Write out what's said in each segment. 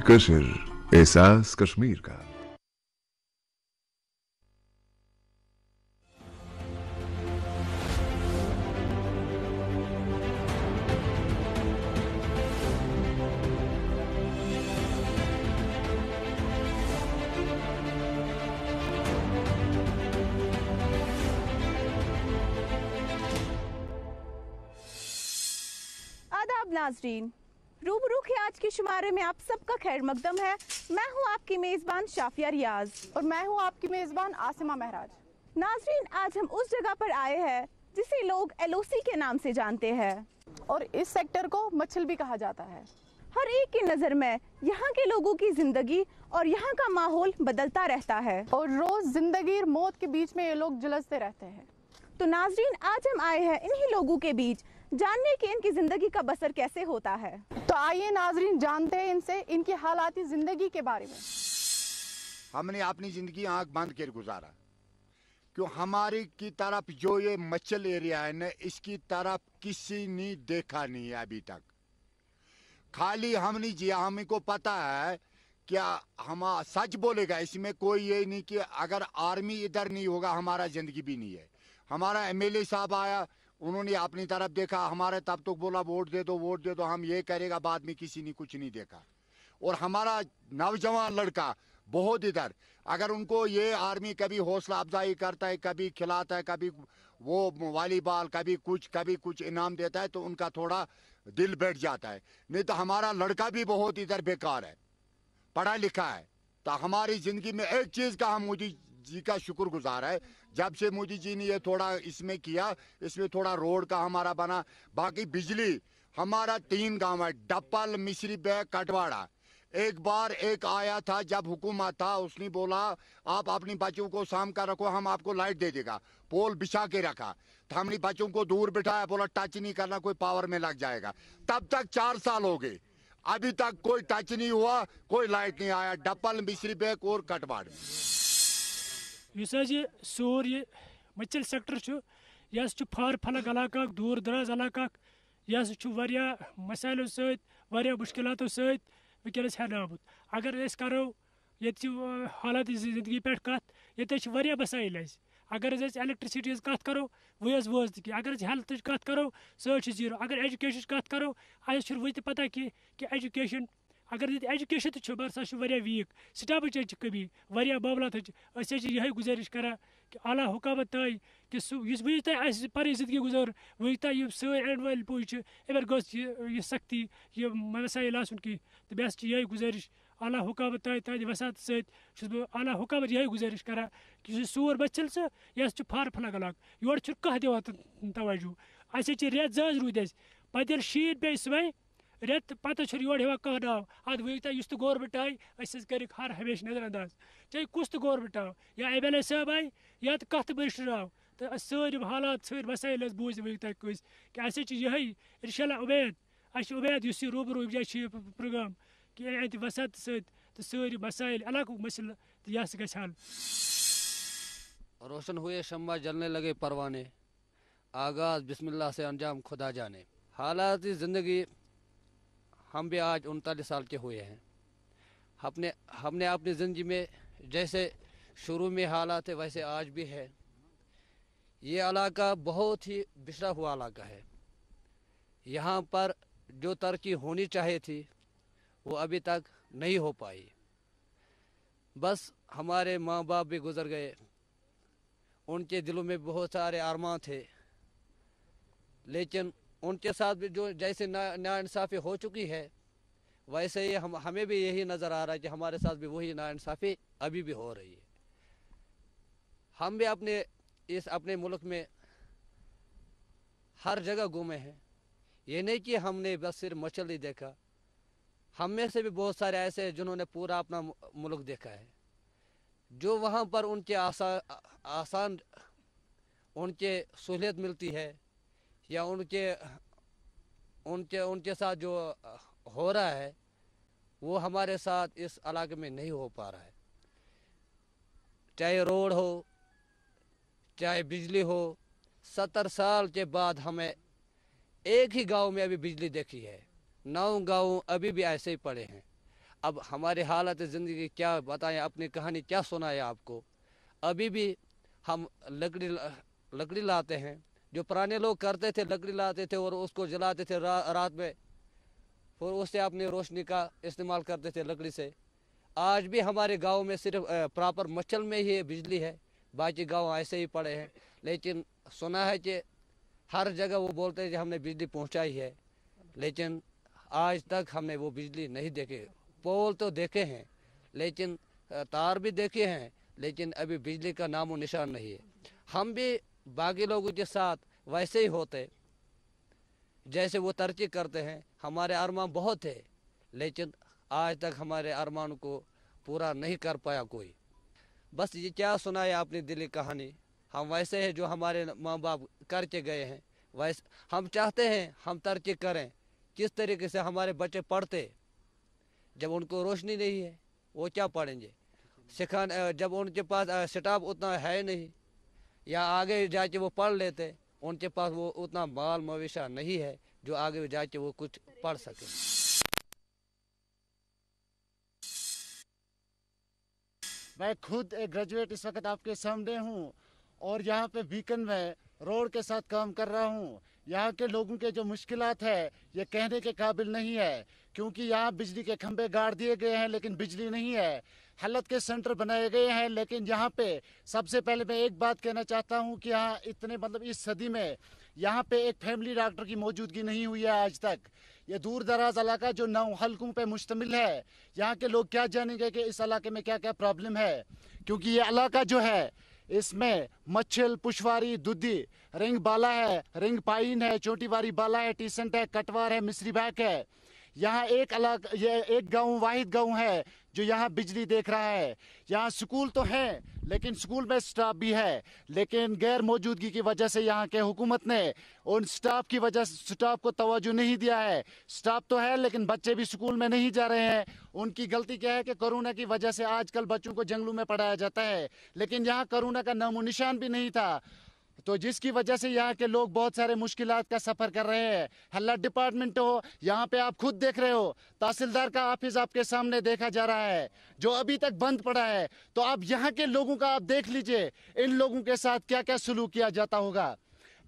कशर एहसास कश्मीर का नाजरीन रूबरू के आज के शुमारे में आप सबका खैर मकदम है मैं हूँ आपकी मेज़बान शाफिया रियाज और मैं हूँ आपकी मेज़बान आसिमा महराज नाजरीन आज हम उस जगह पर आए हैं जिसे लोग एलओसी के नाम से जानते हैं और इस सेक्टर को मच्छल भी कहा जाता है हर एक की नज़र में यहाँ के लोगों की ज़िंदगी और यहाँ का माहौल बदलता रहता है और रोज़ ज़िंदगी और मौत के बीच में ये लोग जुलसते रहते हैं तो नाजरीन आज हम आए हैं इन्हीं लोगों के बीच जानने की इनकी जिंदगी का बसर कैसे होता है तो आइए नाजरीन जानते हैं इनसे इनकी हालात जिंदगी के बारे में हमने अपनी जिंदगी आंख बंद कर गुजारा क्यों हमारी की तरफ जो ये मचल एरिया है ना इसकी तरफ किसी ने देखा नहीं है अभी तक खाली हम नहीं जिया हमें को पता है क्या हम सच बोलेगा इसमें कोई ये नहीं कि अगर आर्मी इधर नहीं होगा हमारा ज़िंदगी भी नहीं है हमारा एमएलए साहब आया उन्होंने अपनी तरफ देखा हमारे तब तक तो बोला वोट दे दो वोट दे दो हम ये करेगा बाद में किसी ने कुछ नहीं देखा और हमारा नौजवान लड़का बहुत इधर अगर उनको ये आर्मी कभी हौसला अफजाई करता है कभी खिलाता है कभी वो वॉलीबॉल कभी कुछ कभी कुछ इनाम देता है तो उनका थोड़ा दिल बैठ जाता है नहीं तो हमारा लड़का भी बहुत इधर बेकार है पढ़ा लिखा है तो हमारी ज़िंदगी में एक चीज़ का हम मुझे जी का शुक्र गुजार है जब से मोदी जी ने ये थोड़ा इसमें किया इसमें थोड़ा रोड का हमारा बना बाकी बिजली हमारा तीन गांव है डप्पल मिश्री बैग कटवाड़ा एक बार एक आया था जब हुकूमत था उसने बोला आप अपनी बच्चों को शाम का रखो हम आपको लाइट दे देगा पोल बिछा के रखा तो हमने बच्चों को दूर बिठाया बोला टच नहीं करना कोई पावर में लग जाएगा तब तक चार साल हो गए अभी तक कोई टच नहीं हुआ कोई लाइट नहीं आया डप्पल मिश्री बैग और कटवाड़ा इस सोर यह मचल सेक्टर यह फार फल इलाका दूर दराज इलाका यह मसाइलों सत्या मुश्किलों सत्यास हनामुत अगर करो ये हालत जिंदगी पे कत ये अस अगर इलेक्ट्रिसिटी हज कत करो वह वो कि अगर हेल्थ कत करो सो जीरो अगर एजुकेशन कत करो अच्छे वह पता कह कि एजुकेशन अगर ये एजुकेशन तो बार सह वीक स्टाफ कमी वह मामलत अस ये गुजारिश करा कि आला हुकामत तय कि सह वन तय पे जिंदगी गुजार वन तय सैन वाल पुज अमर गह सख्ती ये मसाइल कह तो बह ये गुजारिश आला हुकामत तय तहद वसात सस बह आला हुकामत ये गुजारिश करा कि सूर बच्चन सह यह फार फलग अलग योर कह दिवान तवजू अस रेत जान रूद पे शीत पे सुबह रेत पता योर हेवा कह नाव अद वन इस गोरमेंट आई अस करिक हर हमेशा नजर अंदाज चाहे कुछ तो गोरमेंट आव या एम एल ए साहब आई या तो कत मिनिस्टर आव तो सारे हालात सारे मसाइल बूज वन तक कस कि ये इनशा उम्मीद अस उम्मीद इस रूबरू जाए प्रोग्राम कि अत वसत सारे मसाइल अलग मसल तो यह गल रोशन हुए शम्बा जलने लगे परवाने आगाज़ बिस्मिल्लाह से अंजाम खुदा जाने हालात ज़िंदगी हम भी आज उनतालीस साल के हुए हैं अपने हमने अपनी ज़िंदगी में जैसे शुरू में हालात है वैसे आज भी है ये इलाका बहुत ही बिछड़ा हुआ इलाका है यहाँ पर जो तरक्की होनी चाहिए थी वो अभी तक नहीं हो पाई बस हमारे माँ बाप भी गुजर गए उनके दिलों में बहुत सारे अरमान थे लेकिन उनके साथ भी जो जैसे नाानसाफ़ी ना हो चुकी है वैसे ही हम हमें भी यही नज़र आ रहा है कि हमारे साथ भी वही नाानसाफ़ी अभी भी हो रही है हम भी अपने इस अपने मुल्क में हर जगह घूमे हैं ये नहीं कि हमने बस सिर्फ मछली देखा हम में से भी बहुत सारे ऐसे हैं जिन्होंने पूरा अपना मुल्क देखा है जो वहाँ पर उनके आसा आसान उनके सहूलियत मिलती है या उनके उनके उनके साथ जो हो रहा है वो हमारे साथ इस इलाके में नहीं हो पा रहा है चाहे रोड हो चाहे बिजली हो सत्तर साल के बाद हमें एक ही गांव में अभी बिजली देखी है नौ गांव अभी भी ऐसे ही पड़े हैं अब हमारी हालत ज़िंदगी क्या बताएं अपनी कहानी क्या सुनाए आपको अभी भी हम लकड़ी लकड़ी लाते हैं जो पुराने लोग करते थे लकड़ी लाते थे और उसको जलाते थे रा, रात में और उससे अपनी रोशनी का इस्तेमाल करते थे लकड़ी से आज भी हमारे गांव में सिर्फ प्रॉपर मच्छल में ही बिजली है बाकी गांव ऐसे ही पड़े हैं लेकिन सुना है कि हर जगह वो बोलते हैं कि हमने बिजली पहुंचाई है लेकिन आज तक हमने वो बिजली नहीं देखे पोल तो देखे हैं लेकिन तार भी देखे हैं लेकिन अभी बिजली का नामो निशान नहीं है हम भी बाकी लोगों के साथ वैसे ही होते जैसे वो तरक्की करते हैं हमारे अरमान बहुत है लेकिन आज तक हमारे अरमान को पूरा नहीं कर पाया कोई बस ये क्या सुनाया आपने दिली कहानी हम वैसे हैं जो हमारे माँ बाप करके गए हैं वैसे हम चाहते हैं हम तरक्की करें किस तरीके से हमारे बच्चे पढ़ते जब उनको रोशनी नहीं है वो क्या पढ़ेंगे सिखाने जब उनके पास स्टाफ उतना है नहीं या आगे जाके वो पढ़ लेते उनके पास वो उतना बाल मवेशा नहीं है जो आगे जाके वो कुछ पढ़ सके मैं खुद एक ग्रेजुएट इस वक्त आपके सामने हूँ और यहाँ पे बीकन में रोड के साथ काम कर रहा हूँ यहाँ के लोगों के जो मुश्किल है ये कहने के काबिल नहीं है क्योंकि यहाँ बिजली के खंभे गाड़ दिए गए हैं लेकिन बिजली नहीं है हालत के सेंटर बनाए गए हैं लेकिन यहाँ पे सबसे पहले मैं एक बात कहना चाहता हूँ कि यहाँ इतने मतलब इस सदी में यहाँ पे एक फैमिली डॉक्टर की मौजूदगी नहीं हुई है आज तक ये दूर दराज इलाका जो नौ हल्कों पे मुश्तमिल है यहाँ के लोग क्या जानेंगे कि इस इलाके में क्या क्या प्रॉब्लम है क्योंकि ये इलाका जो है इसमें मच्छिल पुशवारी दुद्धी रिंग बाला है रिंग पाइन है चोटीवारी बाला है टीसेंट है कटवार है मिश्री बैक है यहाँ एक अलग ये एक गांव वाहिद गांव है जो यहाँ बिजली देख रहा है यहाँ स्कूल तो है लेकिन स्कूल में स्टाफ भी है लेकिन गैर मौजूदगी की वजह से यहाँ के हुकूमत ने उन स्टाफ की वजह से स्टाफ को तोज्जो नहीं दिया है स्टाफ तो है लेकिन बच्चे भी स्कूल में नहीं जा रहे हैं उनकी गलती क्या है कि कोरोना की वजह से आजकल बच्चों को जंगलों में पढ़ाया जाता है लेकिन यहाँ कोरोना का नामो निशान भी नहीं था तो जिसकी वजह से यहाँ के लोग बहुत सारे मुश्किल का सफ़र कर रहे हैं हल्ला डिपार्टमेंट हो यहाँ पे आप खुद देख रहे हो तहसीलदार का ऑफिस आपके सामने देखा जा रहा है जो अभी तक बंद पड़ा है तो आप यहाँ के लोगों का आप देख लीजिए इन लोगों के साथ क्या क्या सलूक किया जाता होगा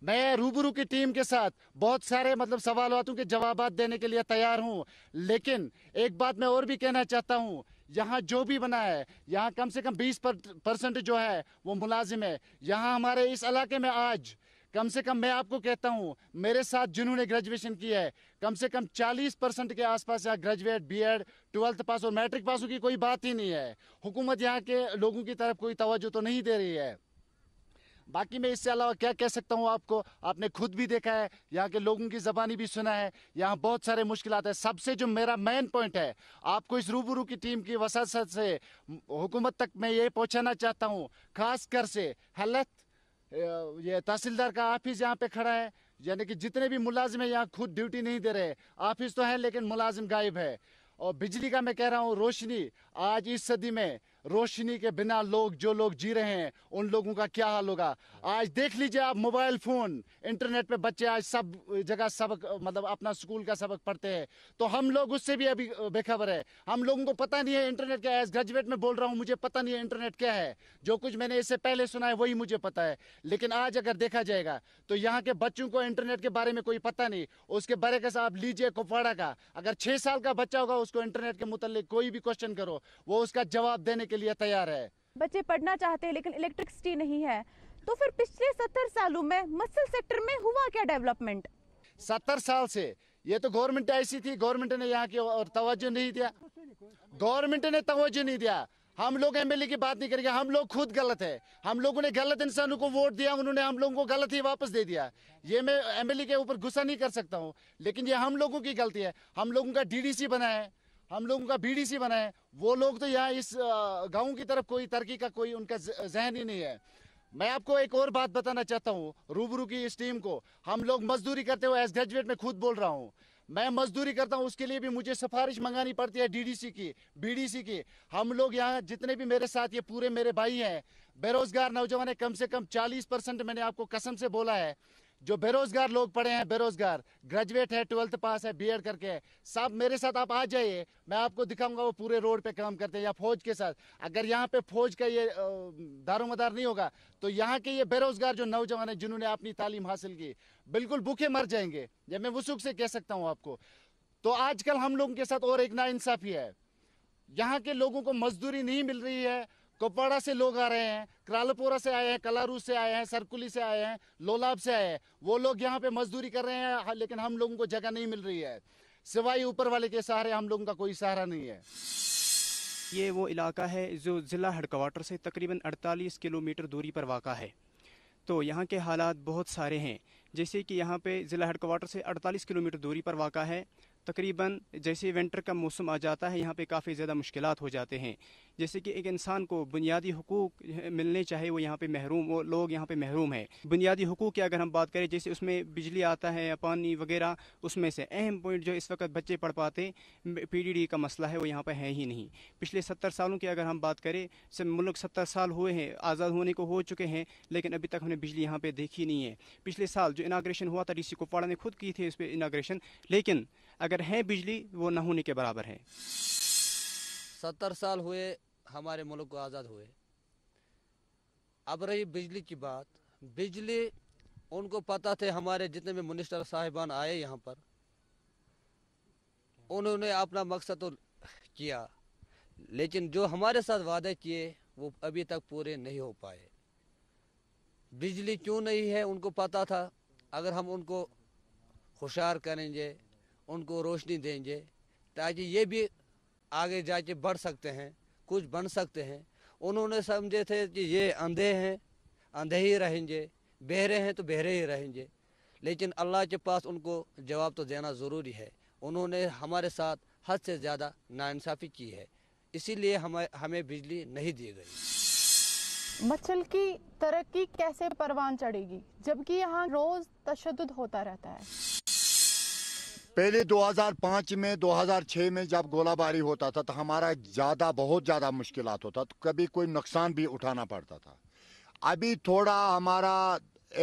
मैं रूबरू की टीम के साथ बहुत सारे मतलब सवालों के जवाब देने के लिए तैयार हूँ लेकिन एक बात मैं और भी कहना चाहता हूँ यहाँ जो भी बना है यहाँ कम से कम 20 परसेंट जो है वो मुलाजिम है यहाँ हमारे इस इलाके में आज कम से कम मैं आपको कहता हूँ मेरे साथ जिन्होंने ग्रेजुएशन की है कम से कम 40 परसेंट के आसपास यहाँ ग्रेजुएट बीएड ट्वेल्थ पास और मैट्रिक पासों की कोई बात ही नहीं है हुकूमत यहाँ के लोगों की तरफ कोई तोज्जो तो नहीं दे रही है बाकी मैं इससे अलावा क्या कह सकता हूँ आपको आपने खुद भी देखा है यहाँ के लोगों की जबानी भी सुना है यहाँ बहुत सारे मुश्किल है सबसे जो मेरा मेन पॉइंट है आपको इस रूबरू की टीम की वसासत से हुकूमत तक मैं ये पहुँचाना चाहता हूँ खास कर से हलत ये तहसीलदार का ऑफिस यहाँ पे खड़ा है यानी कि जितने भी मुलाजिम है यहाँ खुद ड्यूटी नहीं दे रहे ऑफिस तो है लेकिन मुलाजिम गायब है और बिजली का मैं कह रहा हूँ रोशनी आज इस सदी में रोशनी के बिना लोग जो लोग जी रहे हैं उन लोगों का क्या हाल होगा आज देख लीजिए आप मोबाइल फ़ोन इंटरनेट पे बच्चे आज सब जगह सबक मतलब अपना स्कूल का सबक पढ़ते हैं तो हम लोग उससे भी अभी बेखबर है हम लोगों को पता नहीं है इंटरनेट क्या है ग्रेजुएट में बोल रहा हूँ मुझे पता नहीं है इंटरनेट क्या है जो कुछ मैंने इससे पहले सुना है वही मुझे पता है लेकिन आज अगर देखा जाएगा तो यहाँ के बच्चों को इंटरनेट के बारे में कोई पता नहीं उसके बारे का आप लीजिए कुपवाड़ा का अगर छह साल का बच्चा होगा उसको इंटरनेट के मुतल कोई भी क्वेश्चन करो वो उसका जवाब देने के के लिए तैयार है बच्चे पढ़ना चाहते हैं लेकिन इलेक्ट्रिसिटी नहीं है तो फिर पिछले सत्तर सालों में मत्स्य सेक्टर में हुआ क्या डेवलपमेंट सत्तर साल से ये तो गवर्नमेंट ऐसी थी गवर्नमेंट ने यहाँ की और तवज्जो नहीं दिया गवर्नमेंट ने तवज्जो नहीं दिया हम लोग एमएलए की बात नहीं करेंगे हम लोग खुद गलत है हम लोगों ने गलत इंसानों को वोट दिया उन्होंने हम लोगों को गलत ही वापस दे दिया ये मैं एमएलए के ऊपर गुस्सा नहीं कर सकता हूँ लेकिन ये हम लोगों की गलती है हम लोगों का डीडीसी बना है हम लोगों का बीडीसी बना है वो लोग तो यहाँ इस गाँव की तरफ कोई तरक्की का कोई उनका जहन ही नहीं है मैं आपको एक और बात बताना चाहता हूँ रूबरू की इस टीम को हम लोग मजदूरी करते हुए एस ग्रेजुएट में खुद बोल रहा हूँ मैं मजदूरी करता हूँ उसके लिए भी मुझे सिफारिश मंगानी पड़ती है डीडीसी की बीडीसी की हम लोग यहाँ जितने भी मेरे साथ ये पूरे मेरे भाई हैं बेरोजगार नौजवान है कम से कम 40 परसेंट मैंने आपको कसम से बोला है जो बेरोजगार लोग पड़े हैं बेरोजगार ग्रेजुएट है ट्वेल्थ पास है बीएड करके है सब मेरे साथ आप आ जाइए मैं आपको दिखाऊंगा वो पूरे रोड पे काम करते हैं या फौज के साथ अगर यहाँ पे फौज का ये दारोमदार नहीं होगा तो यहाँ के ये बेरोजगार जो नौजवान है जिन्होंने अपनी तालीम हासिल की बिल्कुल भूखे मर जाएंगे जब मैं वसुख से कह सकता हूँ आपको तो आजकल हम लोगों के साथ और एक नाइंसाफ़ी है यहाँ के लोगों को मजदूरी नहीं मिल रही है कुपवाड़ा से लोग आ रहे हैं करालपोरा से आए हैं कलारू से आए हैं सरकुली से आए हैं लोलाब से आए हैं वो लोग यहाँ पे मजदूरी कर रहे हैं हाँ, लेकिन हम लोगों को जगह नहीं मिल रही है सिवाय ऊपर वाले के सहारे हम लोगों का कोई सहारा नहीं है ये वो इलाका है जो ज़िला हेडकवाटर से तकरीबन 48 किलोमीटर दूरी पर वाक़ है तो यहाँ के हालात बहुत सारे हैं जैसे कि यहाँ पे ज़िला हेडक्वार्टर से 48 किलोमीटर दूरी पर वाक़ है तकरीबन जैसे विंटर का मौसम आ जाता है यहाँ पे काफ़ी ज़्यादा मुश्किल हो जाते हैं जैसे कि एक इंसान को बुनियादी हकूक मिलने चाहिए वो यहाँ पे महरूम वो लोग यहाँ पे महरूम है बुनियादी हकूक की अगर हम बात करें जैसे उसमें बिजली आता है या पानी वगैरह उसमें से अहम पॉइंट जो इस वक्त बच्चे पढ़ पाते पीडीडी का मसला है वो यहाँ पर है ही नहीं पिछले सत्तर सालों की अगर हम बात करें सब मुल्क सत्तर साल हुए हैं आज़ाद होने को हो चुके हैं लेकिन अभी तक हमने बिजली यहाँ पर देखी नहीं है पिछले साल जो इनाग्रेशन हुआ था डी सी कुपवाड़ा ने खुद की थी उस पर इनाग्रेशन लेकिन अगर है बिजली वो न होने के बराबर है सत्तर साल हुए हमारे मुल्क को आज़ाद हुए अब रही बिजली की बात बिजली उनको पता थे हमारे जितने भी मिनिस्टर साहिबान आए यहाँ पर उन्होंने अपना मकसद तो किया लेकिन जो हमारे साथ वादे किए वो अभी तक पूरे नहीं हो पाए बिजली क्यों नहीं है उनको पता था अगर हम उनको होशियार करेंगे उनको रोशनी देंगे ताकि ये भी आगे जाके बढ़ सकते हैं कुछ बन सकते हैं उन्होंने समझे थे कि ये अंधे हैं अंधे ही रहेंगे बहरे हैं तो बहरे ही रहेंगे लेकिन अल्लाह के पास उनको जवाब तो देना ज़रूरी है उन्होंने हमारे साथ हद से ज़्यादा नाानसाफ़ी की है इसीलिए हमें हमें बिजली नहीं दी गई मछल की तरक्की कैसे परवान चढ़ेगी जबकि यहाँ रोज़ तशद होता रहता है पहले 2005 में 2006 में जब गोलाबारी होता था तो हमारा ज़्यादा बहुत ज़्यादा मुश्किल होता तो कभी कोई नुकसान भी उठाना पड़ता था अभी थोड़ा हमारा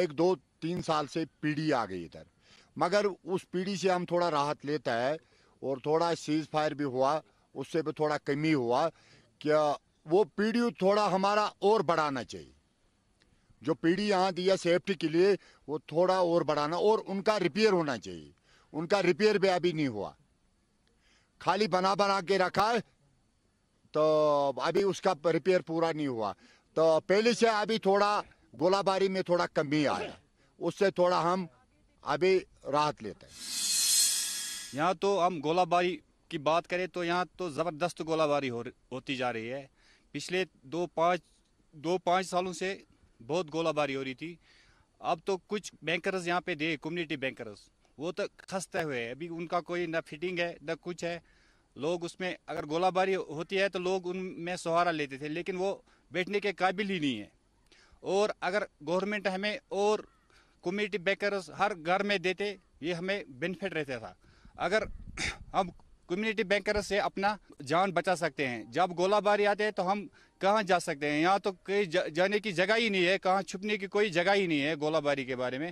एक दो तीन साल से पीढ़ी आ गई इधर मगर उस पीढ़ी से हम थोड़ा राहत लेता है और थोड़ा सीज फायर भी हुआ उससे भी थोड़ा कमी हुआ क्या वो पीढ़ी थोड़ा हमारा और बढ़ाना चाहिए जो पीढ़ी यहाँ दिया सेफ्टी के लिए वो थोड़ा और बढ़ाना और उनका रिपेयर होना चाहिए उनका रिपेयर भी अभी नहीं हुआ खाली बना बना के रखा है तो अभी उसका रिपेयर पूरा नहीं हुआ तो पहले से अभी थोड़ा गोलाबारी में थोड़ा कमी आया उससे थोड़ा हम अभी राहत लेते हैं यहाँ तो हम गोलाबारी की बात करें तो यहाँ तो ज़बरदस्त गोलाबारी हो होती जा रही है पिछले दो पाँच दो पाँच सालों से बहुत गोलाबारी हो रही थी अब तो कुछ बैंकर्स यहाँ पे दिए कम्युनिटी बैंकर्स वो तो खसते हुए अभी उनका कोई ना फिटिंग है ना कुछ है लोग उसमें अगर गोलाबारी होती है तो लोग उनमें सहारा लेते थे लेकिन वो बैठने के काबिल ही नहीं है और अगर गवर्नमेंट हमें और कम्युनिटी बेकर्स हर घर में देते ये हमें बेनिफिट रहता था अगर हम कम्युनिटी बैंकर से अपना जान बचा सकते हैं जब गोलाबारी आते हैं तो हम कहाँ जा सकते हैं यहाँ तो कहीं जाने की जगह ही नहीं है कहाँ छुपने की कोई जगह ही नहीं है गोलाबारी के बारे में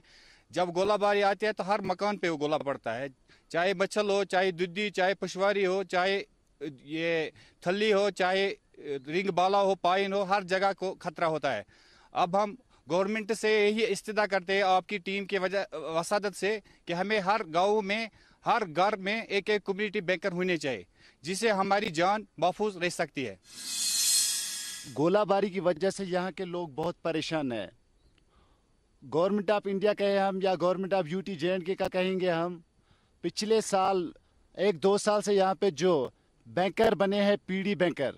जब गोलाबारी आती है तो हर मकान पे वो गोला पड़ता है चाहे मच्छल हो चाहे दुद्दी चाहे पशुवारी हो चाहे ये थली हो चाहे रिंग बाला हो पाइन हो हर जगह को खतरा होता है अब हम गवर्नमेंट से यही इस्तः करते हैं आपकी टीम के वजह वसादत से कि हमें हर गाँव में हर घर में एक एक कम्युनिटी बैंकर होने चाहिए जिसे हमारी जान महफूज रह सकती है गोलाबारी की वजह से यहाँ के लोग बहुत परेशान हैं गवर्नमेंट ऑफ इंडिया कहे हम या government of UT J and K का कहेंगे हम पिछले साल एक दो साल से यहाँ पे जो बैंकर बने हैं पीडी बैंकर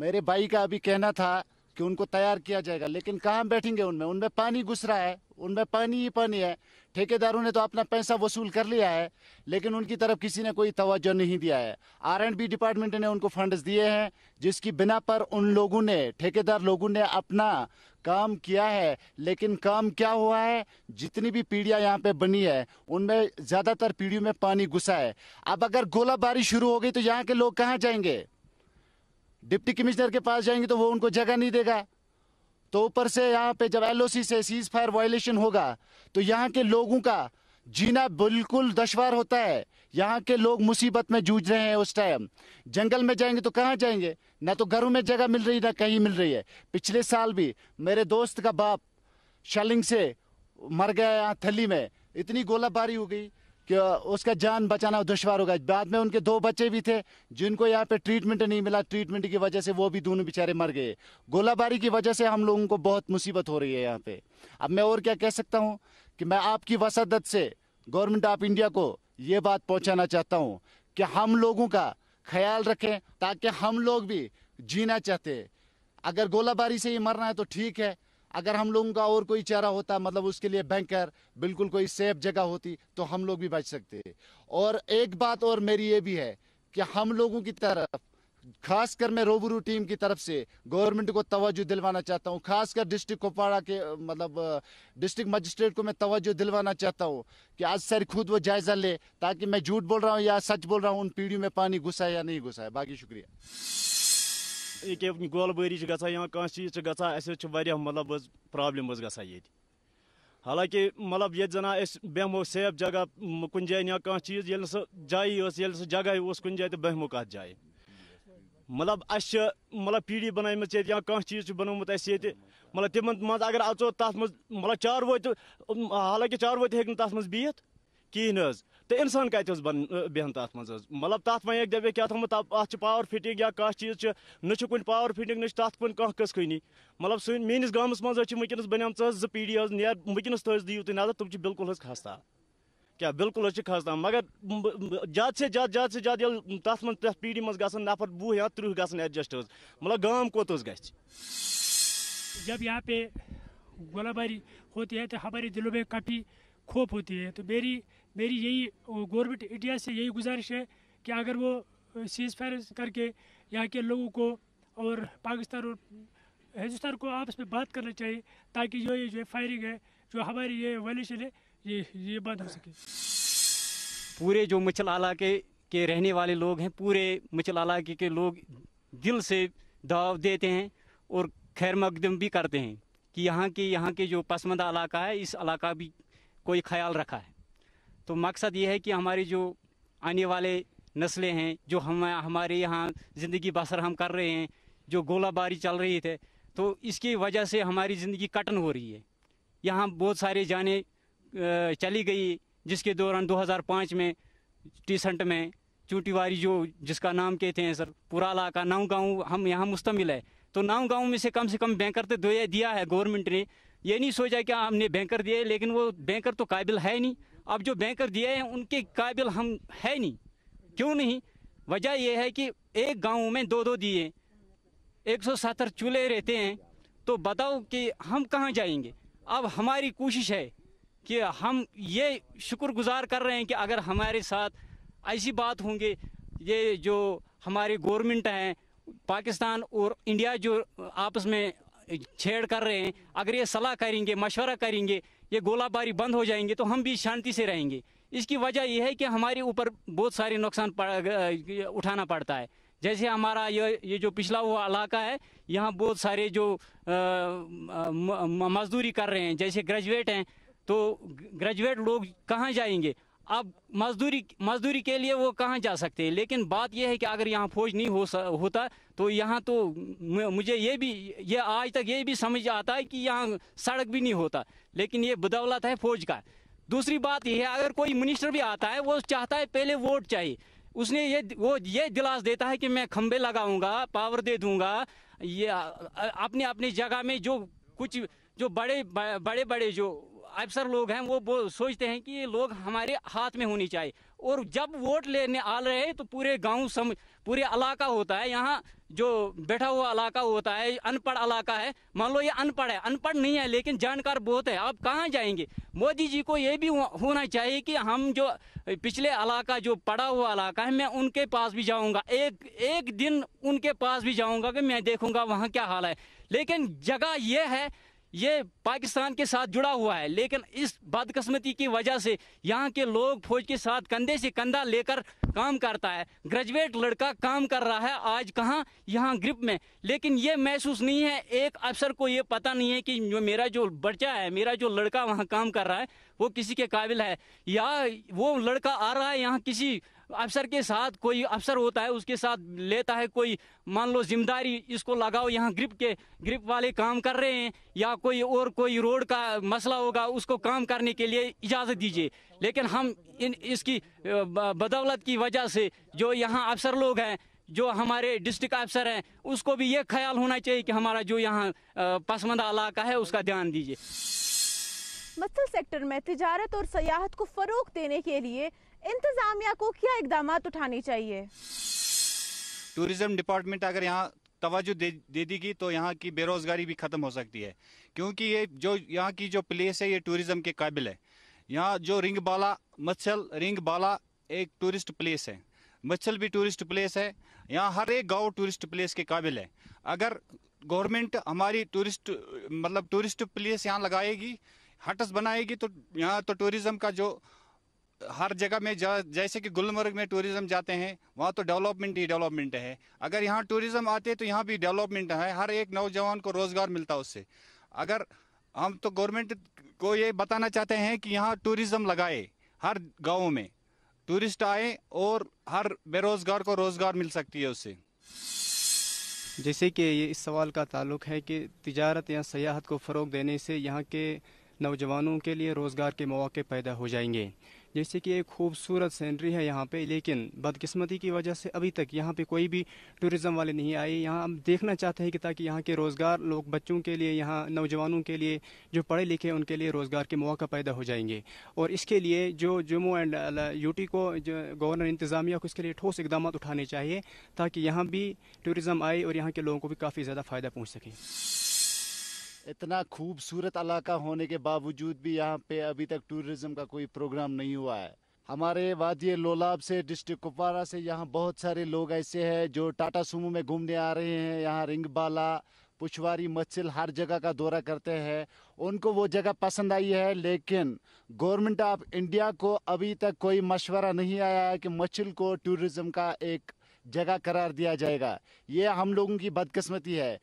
मेरे भाई का अभी कहना था कि उनको तैयार किया जाएगा लेकिन कहाँ बैठेंगे उनमें उनमें पानी घुस रहा है उनमें पानी ही पानी है ठेकेदारों ने तो अपना पैसा वसूल कर लिया है लेकिन उनकी तरफ किसी ने कोई तवज्जो नहीं दिया है आर एंड बी डिपार्टमेंट ने उनको फंड्स दिए हैं जिसकी बिना पर उन लोगों ने ठेकेदार लोगों ने अपना काम किया है लेकिन काम क्या हुआ है जितनी भी पीढ़ियाँ यहाँ पे बनी है उनमें ज़्यादातर पीढ़ियों में पानी घुसा है अब अगर गोलाबारी शुरू हो गई तो यहाँ के लोग कहाँ जाएंगे डिप्टी कमिश्नर के पास जाएंगे तो वो उनको जगह नहीं देगा तो ऊपर से यहाँ पे जब एलओसी से सीज फायर वायलेशन होगा तो यहाँ के लोगों का जीना बिल्कुल दुशवार होता है यहाँ के लोग मुसीबत में जूझ रहे हैं उस टाइम जंगल में जाएंगे तो कहाँ जाएंगे ना तो घरों में जगह मिल रही ना कहीं मिल रही है पिछले साल भी मेरे दोस्त का बाप शलिंग से मर गया यहाँ थली में इतनी गोलाबारी हो गई कि उसका जान बचाना दुशवार होगा बाद में उनके दो बच्चे भी थे जिनको यहाँ पे ट्रीटमेंट नहीं मिला ट्रीटमेंट की वजह से वो भी दोनों बेचारे मर गए गोलाबारी की वजह से हम लोगों को बहुत मुसीबत हो रही है यहाँ पे अब मैं और क्या कह सकता हूँ कि मैं आपकी वसादत से गवर्नमेंट ऑफ इंडिया को ये बात पहुँचाना चाहता हूँ कि हम लोगों का ख्याल रखें ताकि हम लोग भी जीना चाहते अगर गोलाबारी से ही मरना है तो ठीक है अगर हम लोगों का और कोई चेहरा होता मतलब उसके लिए बैंकर बिल्कुल कोई सेफ जगह होती तो हम लोग भी बच सकते और एक बात और मेरी ये भी है कि हम लोगों की तरफ खासकर मैं रोबरू टीम की तरफ से गवर्नमेंट को तवज्जो दिलवाना चाहता हूँ खासकर डिस्ट्रिक्ट कुपवाड़ा के मतलब डिस्ट्रिक्ट मजिस्ट्रेट को मैं तवज्जो दिलवाना चाहता हूँ कि आज सर खुद वो जायज़ा ले ताकि मैं झूठ बोल रहा हूँ या सच बोल रहा हूँ उन पीढ़ियों में पानी घुसा है या नहीं घुसा है बाकी शुक्रिया ییٚکیٛاہ گولہٕ بٲری چھِ گژھان یا کانٛہہ چیٖز چھِ گژھان اَسہِ حظ چھِ واریاہ مطلب حظ پرٛابلِم حظ گژھان ییٚتہِ حالانٛکہِ مطلب ییٚتہِ زَن أسۍ بیٚہمو سیف جگہ کُنہِ جایہِ یا کانٛہہ چیٖز ییٚلہِ نہٕ سُہ جایی ٲس ییٚلہِ سُہ جگہے اوس کُنہِ جایہِ تہٕ بیٚہمو کَتھ جایہِ مطلب اَسہِ چھِ مطلب پیٖڑھی بَنٲومٕژ ییٚتہِ یا کانٛہہ چیٖز چھُ بَنومُت اَسہِ ییٚتہِ مطلب تِمن منٛز اگر اَژو تَتھ منٛز مطلب چاروٲے تہٕ حالانٛکہِ چاروٲے تہِ ہیٚکہِ نہٕ تَتھ منٛز بِہِتھ کِہیٖنۍ حظ तो इंसान कत बन बेहन तथ मज मतलब तथ वन दबे क्या थोम मतलब अच्छे पावर फिटिंग या कह चीज नुन पावर फिटिंग नह तथ कुन कह कस्कनी मतलब सो मिस गाँव मज वस बन जो पी डी ने वस दिव तुम नजर तुम बिल्कुल खस्ता क्या बिल्कुल खस्ता मगर ज्यादा से ज्यादा ज्यादा से ज्यादा तथ मज पी डी मज ग नफर वह या तुह ग एडजस्ट मतलब गाँव कोत ग जब यहाँ पे गोलाबारी होती है तो हमारे दिलों में काफ़ी खोप होती है तो मेरी मेरी यही गवर्नमेंट इंडिया से यही गुजारिश है कि अगर वो सीज फायर करके यहाँ के लोगों को और पाकिस्तान और हिंदुस्तान को आपस में बात करना चाहिए ताकि जो ये जो फायरिंग है जो हमारी ये वायलेशन है ये ये बंद हो सके पूरे जो मचल इलाके के रहने वाले लोग हैं पूरे मचल इलाके के लोग दिल से दबाव देते हैं और खैर मकदम भी करते हैं कि यहाँ के यहाँ के जो पसमंदा इलाका है इस इलाका भी कोई ख्याल रखा है तो मकसद ये है कि हमारी जो आने वाले नस्लें हैं जो हम हमारे यहाँ ज़िंदगी बसर हम कर रहे हैं जो गोलाबारी चल रही थे तो इसकी वजह से हमारी ज़िंदगी कटन हो रही है यहाँ बहुत सारे जाने चली गई जिसके दौरान 2005 में टीसेंट में चूटीवारी जो जिसका नाम कहते हैं सर पूरा इलाका नाव गाँव हम यहाँ मुश्तमिल है तो नाव गाँव में से कम से कम बैंकर तो दिया है गवर्नमेंट ने ये नहीं सोचा कि हमने बैंकर दिए लेकिन वो बैंकर तो काबिल है नहीं अब जो बैंकर दिए हैं उनके काबिल हम है नहीं क्यों नहीं वजह यह है कि एक गाँव में दो दो दिए एक सौ सत्तर चूल्हे रहते हैं तो बताओ कि हम कहाँ जाएंगे अब हमारी कोशिश है कि हम ये शुक्रगुजार कर रहे हैं कि अगर हमारे साथ ऐसी बात होंगे ये जो हमारे गवर्नमेंट हैं पाकिस्तान और इंडिया जो आपस में छेड़ कर रहे हैं अगर ये सलाह करेंगे मशवरा करेंगे ये गोलाबारी बंद हो जाएंगे तो हम भी शांति से रहेंगे इसकी वजह यह है कि हमारे ऊपर बहुत सारे नुकसान उठाना पड़ता है जैसे हमारा ये ये जो पिछला हुआ इलाका है यहाँ बहुत सारे जो मजदूरी कर रहे हैं जैसे ग्रेजुएट हैं तो ग्रेजुएट लोग कहाँ जाएंगे अब मजदूरी मजदूरी के लिए वो कहाँ जा सकते हैं लेकिन बात यह है कि अगर यहाँ फौज नहीं हो होता तो यहाँ तो मुझे ये भी ये आज तक ये भी समझ आता है कि यहाँ सड़क भी नहीं होता लेकिन ये बदौलत है फौज का दूसरी बात यह है अगर कोई मिनिस्टर भी आता है वो चाहता है पहले वोट चाहिए उसने ये वो ये दिलास देता है कि मैं खंबे लगाऊंगा पावर दे दूंगा ये अपने अपनी जगह में जो कुछ जो बड़े बड़े बड़े जो अफसर लोग हैं वो सोचते हैं कि ये लोग हमारे हाथ में होनी चाहिए और जब वोट लेने आ रहे हैं तो पूरे गांव सम पूरे इलाका होता है यहाँ जो बैठा हुआ इलाका होता है अनपढ़ इलाका है मान लो ये अनपढ़ है अनपढ़ नहीं है लेकिन जानकार बहुत है आप कहाँ जाएंगे मोदी जी को ये भी होना चाहिए कि हम जो पिछले इलाका जो पड़ा हुआ इलाका है मैं उनके पास भी जाऊँगा एक एक दिन उनके पास भी जाऊँगा कि मैं देखूँगा वहाँ क्या हाल है लेकिन जगह यह है ये पाकिस्तान के साथ जुड़ा हुआ है लेकिन इस बदकस्मती की वजह से यहाँ के लोग फौज के साथ कंधे से कंधा लेकर काम करता है ग्रेजुएट लड़का काम कर रहा है आज कहाँ यहाँ ग्रिप में लेकिन ये महसूस नहीं है एक अफसर को ये पता नहीं है कि जो मेरा जो बच्चा है मेरा जो लड़का वहाँ काम कर रहा है वो किसी के काबिल है या वो लड़का आ रहा है यहाँ किसी अफसर के साथ कोई अफसर होता है उसके साथ लेता है कोई मान लो जिम्मेदारी इसको लगाओ यहाँ ग्रिप के ग्रिप वाले काम कर रहे हैं या कोई और कोई रोड का मसला होगा उसको काम करने के लिए इजाज़त दीजिए लेकिन हम इन इसकी बदौलत की वजह से जो यहाँ अफसर लोग हैं जो हमारे डिस्ट्रिक्ट अफसर हैं उसको भी ये ख्याल होना चाहिए कि हमारा जो यहाँ पसमंदा इलाका है उसका ध्यान दीजिए मत्सल सेक्टर में तजारत और सयाहत को फ़रोग देने के लिए इंतज़ामिया को क्या इकदाम उठाने चाहिए टूरिज्म डिपार्टमेंट अगर यहाँ तोज्जो दे, दे देगी तो यहाँ की बेरोज़गारी भी ख़त्म हो सकती है क्योंकि ये जो यहाँ की जो प्लेस है ये टूरिज्म के काबिल है यहाँ जो रिंग बाला मच्छल रिंग बाला एक टूरिस्ट प्लेस है मच्छल भी टूरिस्ट प्लेस है यहाँ हर एक गांव टूरिस्ट प्लेस के काबिल है अगर गवर्नमेंट हमारी टूरिस्ट मतलब टूरिस्ट प्लेस यहाँ लगाएगी हटस बनाएगी तो यहाँ तो टूरिज़्म का जो हर जगह में जा, जैसे कि गुलमर्ग में टूरिज़्म जाते हैं वहाँ तो डेवलपमेंट ही डेवलपमेंट है अगर यहाँ टूरिज़्म आते तो यहाँ भी डेवलपमेंट है हर एक नौजवान को रोज़गार मिलता उससे अगर हम तो गवर्नमेंट को ये बताना चाहते हैं कि यहाँ टूरिज़्म लगाए हर गाँव में टूरिस्ट आए और हर बेरोज़गार को रोज़गार मिल सकती है उससे जैसे कि ये इस सवाल का ताल्लुक है कि तिजारत या सयाहत को फ़रोग देने से यहाँ के नौजवानों के लिए रोज़गार के मौके पैदा हो जाएंगे जैसे कि एक खूबसूरत सीनरी है यहाँ पे लेकिन बदकिस्मती की वजह से अभी तक यहाँ पे कोई भी टूरिज़म वाले नहीं आए यहाँ हम देखना चाहते हैं कि ताकि यहाँ के रोज़गार लोग बच्चों के लिए यहाँ नौजवानों के लिए जो पढ़े लिखे हैं उनके लिए रोज़गार के मौका पैदा हो जाएंगे और इसके लिए जो जम्मू एंड यूटी को गवर्नर इंतज़ामिया को इसके लिए ठोस इकदाम उठाने चाहिए ताकि यहाँ भी टूरिज़म आए और यहाँ के लोगों को भी काफ़ी ज़्यादा फ़ायदा पहुँच सके इतना खूबसूरत इलाका होने के बावजूद भी यहाँ पे अभी तक टूरिज़्म का कोई प्रोग्राम नहीं हुआ है हमारे वादी लोलाब से डिस्ट्रिक्ट कुपवारा से यहाँ बहुत सारे लोग ऐसे हैं जो टाटा सुमो में घूमने आ रहे हैं यहाँ रिंगबाला पुछवारी मच्छिल हर जगह का दौरा करते हैं उनको वो जगह पसंद आई है लेकिन गवर्नमेंट ऑफ इंडिया को अभी तक कोई मशवरा नहीं आया है कि मच्छिल को टूरिज़्म का एक जगह करार दिया जाएगा ये हम लोगों की बदकस्मती है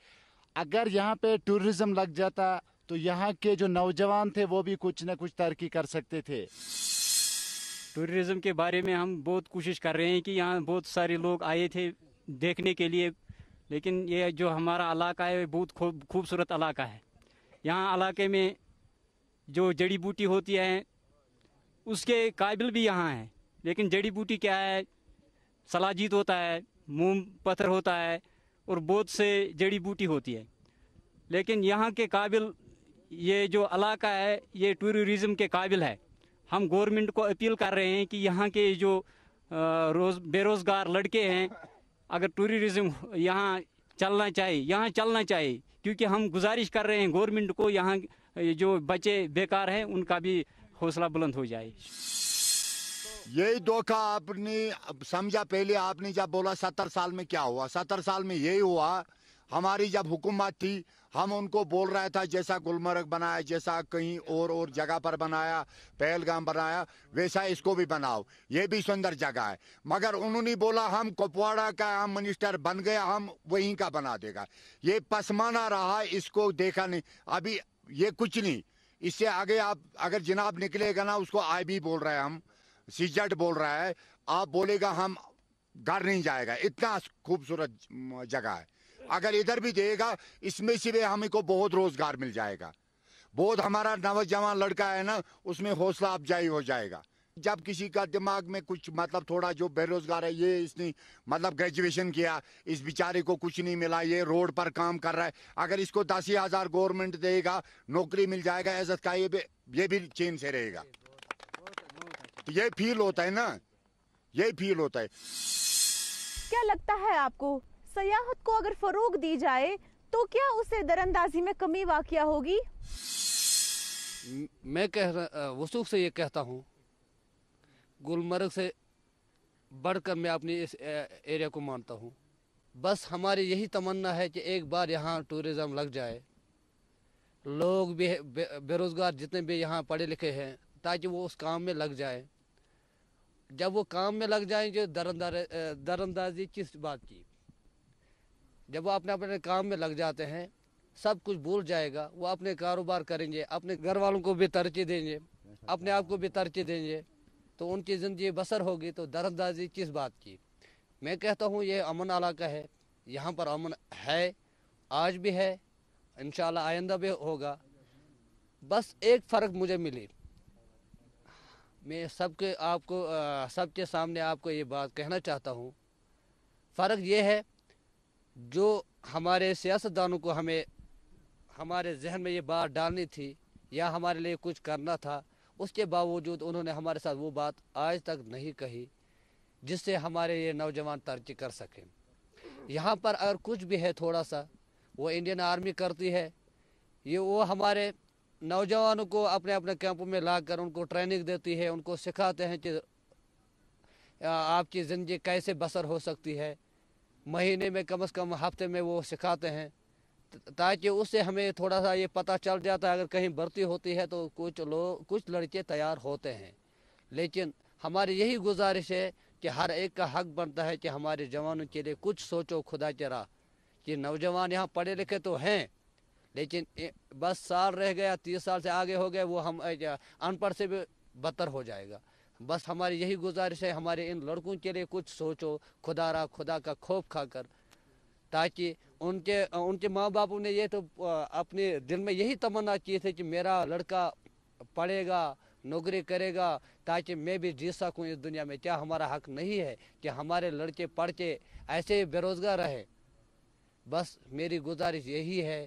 अगर यहाँ पे टूरिज्म लग जाता तो यहाँ के जो नौजवान थे वो भी कुछ ना कुछ तरक्की कर सकते थे टूरिज्म के बारे में हम बहुत कोशिश कर रहे हैं कि यहाँ बहुत सारे लोग आए थे देखने के लिए लेकिन ये जो हमारा इलाका है बहुत खूब खूबसूरत इलाका है यहाँ इलाके में जो जड़ी बूटी होती है उसके काबिल भी यहाँ हैं लेकिन जड़ी बूटी क्या है सलाजीत होता है मोम पत्थर होता है और बहुत से जड़ी बूटी होती है लेकिन यहाँ के काबिल ये जो इलाका है ये टूरिज़म के काबिल है हम गवर्नमेंट को अपील कर रहे हैं कि यहाँ के जो रोज बेरोज़गार लड़के हैं अगर टूरिज़म यहाँ चलना चाहिए यहाँ चलना चाहिए क्योंकि हम गुजारिश कर रहे हैं गवर्नमेंट को यहाँ जो बच्चे बेकार हैं उनका भी हौसला बुलंद हो जाए यही धोखा आपने समझा पहले आपने जब बोला सत्तर साल में क्या हुआ सत्तर साल में यही हुआ हमारी जब हुकूमत थी हम उनको बोल रहा था जैसा गुलमर्ग बनाया जैसा कहीं और और जगह पर बनाया पहलगाम बनाया वैसा इसको भी बनाओ ये भी सुंदर जगह है मगर उन्होंने बोला हम कुपवाड़ा का हम मिनिस्टर बन गया हम वहीं का बना देगा ये पसमाना रहा इसको देखा नहीं अभी ये कुछ नहीं इससे आगे आप अगर जनाब निकलेगा ना उसको आई भी बोल रहे हैं हम सीजेड बोल रहा है आप बोलेगा हम घर नहीं जाएगा इतना खूबसूरत जगह है अगर इधर भी देगा इसमें से भी हमें को बहुत रोजगार मिल जाएगा बहुत हमारा नौजवान लड़का है ना उसमें हौसला अफजाई हो जाएगा जब किसी का दिमाग में कुछ मतलब थोड़ा जो बेरोजगार है ये इसने मतलब ग्रेजुएशन किया इस बेचारे को कुछ नहीं मिला ये रोड पर काम कर रहा है अगर इसको दस ही हज़ार गवर्नमेंट देगा नौकरी मिल जाएगा एजत का ये भी ये भी चेन से रहेगा तो यही फील होता है ना यही फील होता है क्या लगता है आपको सयाहत को अगर फरोग दी जाए तो क्या उससे दरअंदाजी में कमी वाक़ होगी मैं कह वसूख से ये कहता हूँ गुलमर्ग से बढ़कर मैं अपने इस एरिया को मानता हूँ बस हमारी यही तमन्ना है कि एक बार यहाँ टूरिज़्म लग जाए लोग भी बे, बेरोज़गार जितने भी यहाँ पढ़े लिखे हैं ताकि वो उस काम में लग जाए जब वो काम में लग जाएंगे दरअंदाजी किस बात की जब वो अपने अपने काम में लग जाते हैं सब कुछ भूल जाएगा वो अपने कारोबार करेंगे अपने घर वालों को भी तरजीह देंगे अपने आप को भी तरजीह देंगे तो उनकी ज़िंदगी बसर होगी तो दरअंदाजी किस बात की मैं कहता हूँ ये अमन इलाका है यहाँ पर अमन है आज भी है इन आइंदा भी होगा बस एक फ़र्क मुझे मिली मैं सबके आपको सबके सामने आपको ये बात कहना चाहता हूँ फ़र्क ये है जो हमारे सियासतदानों को हमें हमारे जहन में ये बात डालनी थी या हमारे लिए कुछ करना था उसके बावजूद उन्होंने हमारे साथ वो बात आज तक नहीं कही जिससे हमारे ये नौजवान तरक्की कर सकें यहाँ पर अगर कुछ भी है थोड़ा सा वो इंडियन आर्मी करती है ये वो हमारे नौजवानों को अपने अपने कैंप में लाकर उनको ट्रेनिंग देती है उनको सिखाते हैं कि आपकी ज़िंदगी कैसे बसर हो सकती है महीने में कम से कम हफ्ते में वो सिखाते हैं ताकि उससे हमें थोड़ा सा ये पता चल जाता है अगर कहीं भर्ती होती है तो कुछ लोग कुछ लड़के तैयार होते हैं लेकिन हमारी यही गुजारिश है कि हर एक का हक बनता है कि हमारे जवानों के लिए कुछ सोचो खुदा चरा कि नौजवान यहाँ पढ़े लिखे तो हैं लेकिन बस साल रह गया तीस साल से आगे हो गए वो हम अनपढ़ से भी बदतर हो जाएगा बस हमारी यही गुजारिश है हमारे इन लड़कों के लिए कुछ सोचो खुदा रहा खुदा का खौफ खाकर ताकि उनके उनके माँ बापों ने ये तो अपने दिल में यही तमन्ना की थी कि मेरा लड़का पढ़ेगा नौकरी करेगा ताकि मैं भी जी सकूँ इस दुनिया में क्या हमारा हक नहीं है कि हमारे लड़के पढ़ के ऐसे बेरोज़गार रहे बस मेरी गुजारिश यही है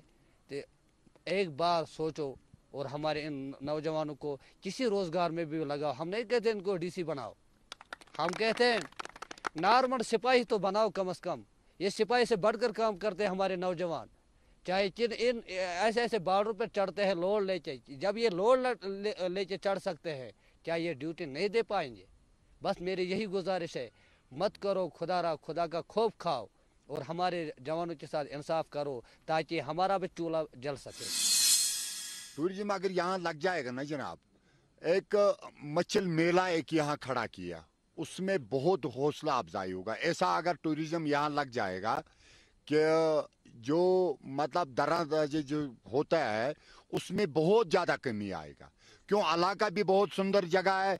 एक बार सोचो और हमारे इन नौजवानों को किसी रोज़गार में भी लगाओ हम नहीं कहते इनको डीसी बनाओ हम कहते हैं नॉर्मल सिपाही तो बनाओ कम से कम ये सिपाही से बढ़कर काम करते हैं हमारे नौजवान चाहे किन इन ऐसे ऐसे बॉर्डर पर चढ़ते हैं लोड लेके जब ये लोड लेके चढ़ सकते हैं क्या ये ड्यूटी नहीं दे पाएंगे बस मेरी यही गुजारिश है मत करो खुदा रहा खुदा का खोफ खाओ और हमारे जवानों के साथ इंसाफ करो ताकि हमारा भी चूल्हा जल सके टूरिज्म अगर यहाँ लग जाएगा ना जनाब एक मच्छल मेला एक यहाँ खड़ा किया उसमें बहुत हौसला अफजाई होगा ऐसा अगर टूरिज्म यहाँ लग जाएगा कि जो मतलब दरा दर्जे जो होता है उसमें बहुत ज़्यादा कमी आएगा क्यों इलाका भी बहुत सुंदर जगह है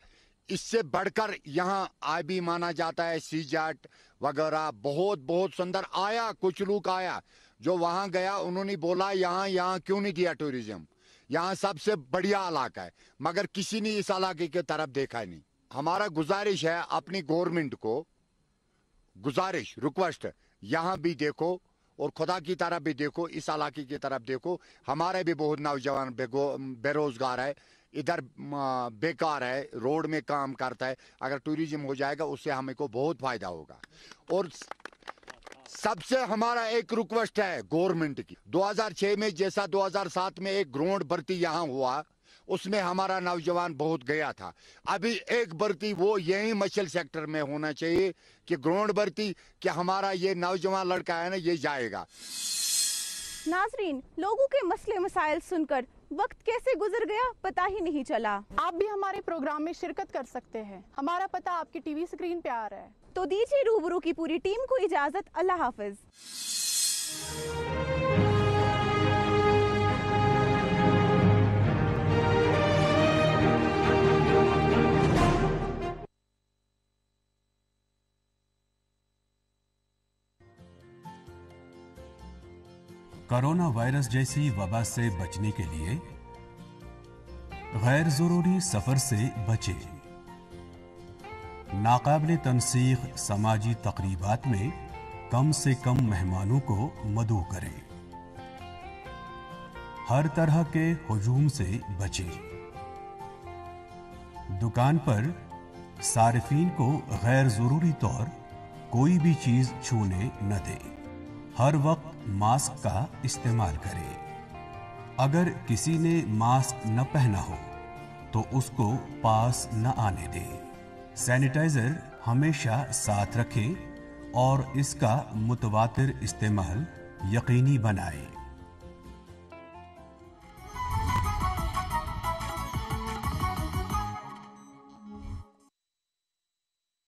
इससे बढ़कर यहाँ आबी माना जाता है सी जाट वगैरह बहुत बहुत सुंदर आया कुछ लोग आया जो वहां गया उन्होंने बोला यहाँ यहाँ क्यों नहीं किया टूरिज्म यहाँ सबसे बढ़िया इलाका है मगर किसी ने इस इलाके की तरफ देखा नहीं हमारा गुजारिश है अपनी गवर्नमेंट को गुजारिश रिक्वेस्ट यहाँ भी देखो और खुदा की तरफ भी देखो इस इलाके की तरफ देखो हमारे भी बहुत नौजवान बेरोजगार है इधर बेकार है रोड में काम करता है अगर टूरिज्म हो जाएगा उससे हमें को बहुत फायदा होगा और सबसे हमारा एक रिक्वेस्ट है गवर्नमेंट की 2006 में जैसा 2007 में एक ग्राउंड भर्ती यहाँ हुआ उसमें हमारा नौजवान बहुत गया था अभी एक भर्ती वो यही मछल सेक्टर में होना चाहिए कि ग्राउंड भर्ती कि हमारा ये नौजवान लड़का है ना ये जाएगा नाजरीन लोगों के मसले मसाइल सुनकर वक्त कैसे गुजर गया पता ही नहीं चला आप भी हमारे प्रोग्राम में शिरकत कर सकते हैं हमारा पता आपकी टीवी स्क्रीन पे आ रहा है तो दीजिए रूबरू की पूरी टीम को इजाजत अल्लाह हाफिज कोरोना वायरस जैसी वबा से बचने के लिए गैर जरूरी सफर से बचें नाकाबिल तनसीख समाजी तकरीबात में कम से कम मेहमानों को मदु करें हर तरह के हजूम से बचें दुकान पर सार्फिन को गैर ज़रूरी तौर कोई भी चीज़ छूने न दें हर वक्त मास्क का इस्तेमाल करें अगर किसी ने मास्क न पहना हो तो उसको पास न आने दें सैनिटाइजर हमेशा साथ रखें और इसका मुतवातर इस्तेमाल यकीनी बनाएं